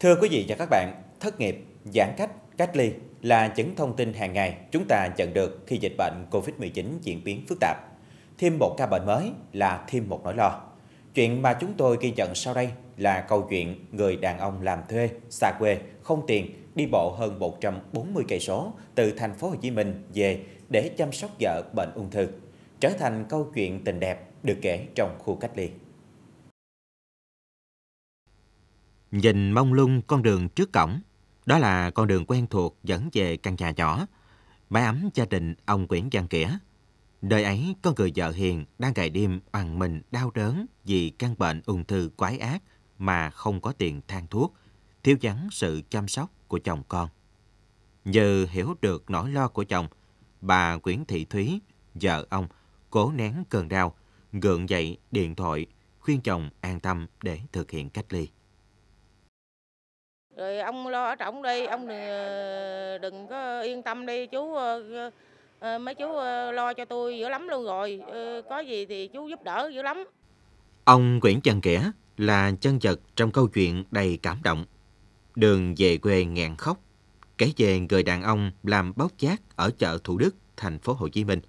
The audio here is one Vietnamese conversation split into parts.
Thưa quý vị và các bạn, thất nghiệp, giãn cách, cách ly là những thông tin hàng ngày chúng ta nhận được khi dịch bệnh COVID-19 diễn biến phức tạp. Thêm một ca bệnh mới là thêm một nỗi lo. Chuyện mà chúng tôi ghi nhận sau đây là câu chuyện người đàn ông làm thuê, xa quê, không tiền, đi bộ hơn 140 cây số từ thành phố Hồ Chí Minh về để chăm sóc vợ bệnh ung thư, trở thành câu chuyện tình đẹp được kể trong khu cách ly. Nhìn mông lung con đường trước cổng, đó là con đường quen thuộc dẫn về căn nhà nhỏ, mái ấm gia đình ông Nguyễn Giang Kĩa. đời ấy, con người vợ hiền đang ngày đêm oằn mình đau đớn vì căn bệnh ung thư quái ác mà không có tiền than thuốc, thiếu vắng sự chăm sóc của chồng con. Nhờ hiểu được nỗi lo của chồng, bà Nguyễn Thị Thúy, vợ ông, cố nén cơn đau, gượng dậy điện thoại khuyên chồng an tâm để thực hiện cách ly rồi ông lo ở trọng đi ông đừng, dạ, dạ, dạ, đừng có yên tâm đi chú ờ, ờ, ờ, mấy chú lo cho tôi dữ lắm luôn rồi có gì thì chú giúp đỡ dữ lắm ông Nguyễn Trần Kẻ là chân vật trong câu chuyện đầy cảm động đường về quê ngàn khóc kể về người đàn ông làm bóc giác ở chợ Thủ Đức thành phố Hồ Chí Minh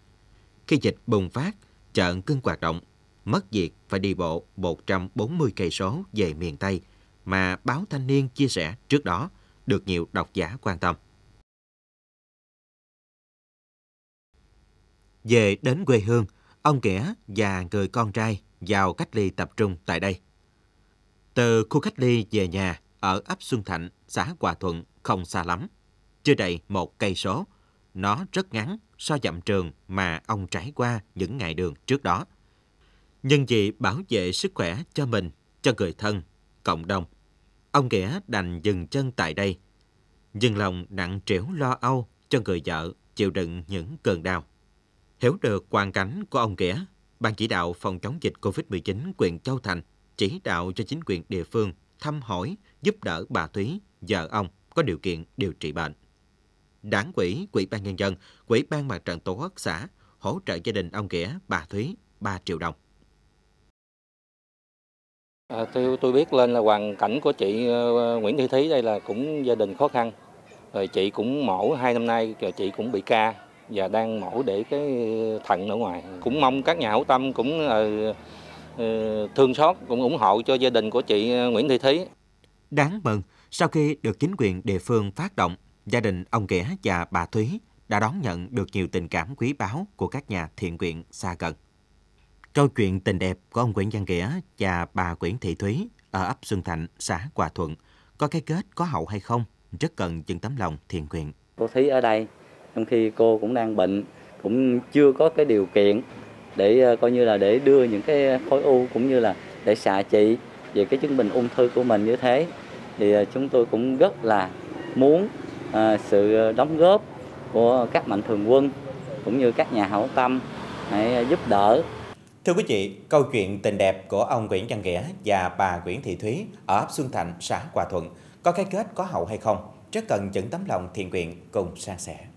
khi dịch bùng phát chợ cưng hoạt động mất việc phải đi bộ 140 cây số về miền Tây mà báo Thanh niên chia sẻ trước đó được nhiều độc giả quan tâm. Về đến quê hương, ông Nghĩa và người con trai vào cách ly tập trung tại đây. Từ khu cách ly về nhà ở ấp Xuân Thạnh, xã Hòa Thuận không xa lắm, chưa đầy một cây số. Nó rất ngắn so dặm trường mà ông trải qua những ngày đường trước đó. Nhân vì bảo vệ sức khỏe cho mình, cho người thân, cộng đồng, Ông Nghĩa đành dừng chân tại đây. dừng lòng nặng trĩu lo âu cho người vợ chịu đựng những cơn đau. Hiểu được hoàn cảnh của ông Nghĩa, Ban chỉ đạo phòng chống dịch COVID-19 quyền Châu Thành chỉ đạo cho chính quyền địa phương thăm hỏi, giúp đỡ bà Thúy, vợ ông có điều kiện điều trị bệnh. Đảng quỹ, quỹ ban nhân dân, quỹ ban mặt trận tổ quốc xã hỗ trợ gia đình ông Nghĩa, bà Thúy 3 triệu đồng. À, theo tôi biết lên là hoàn cảnh của chị ờ, Nguyễn Thị Thí đây là cũng gia đình khó khăn. Rồi chị cũng mổ hai năm nay rồi chị cũng bị ca và đang mổ để cái thận ở ngoài. Cũng mong các nhà hảo tâm cũng uh, thương xót cũng ủng hộ cho gia đình của chị Nguyễn Thị Thí. Đáng mừng, sau khi được chính quyền địa phương phát động, gia đình ông Kẻ và bà Thúy đã đón nhận được nhiều tình cảm quý báu của các nhà thiện nguyện xa gần câu chuyện tình đẹp của ông Nguyễn Văn Nghĩa và bà Nguyễn Thị Thúy ở ấp Xuân Thạnh, xã Hòa Thuận có cái kết có hậu hay không rất cần những tấm lòng thiện nguyện. Cô Thúy ở đây, trong khi cô cũng đang bệnh, cũng chưa có cái điều kiện để ờ, coi như là để đưa những cái khối u cũng như là để xạ trị về cái chứng bệnh ung thư của mình như thế thì ờ, chúng tôi cũng rất là muốn ờ, sự đóng góp của các mạnh thường quân cũng như các nhà hảo tâm hãy giúp đỡ Thưa quý vị, câu chuyện tình đẹp của ông Nguyễn Văn Nghĩa và bà Nguyễn Thị Thúy ở ấp Xuân Thạnh, xã Hòa Thuận có cái kết có hậu hay không? Rất cần những tấm lòng thiện nguyện cùng san sẻ.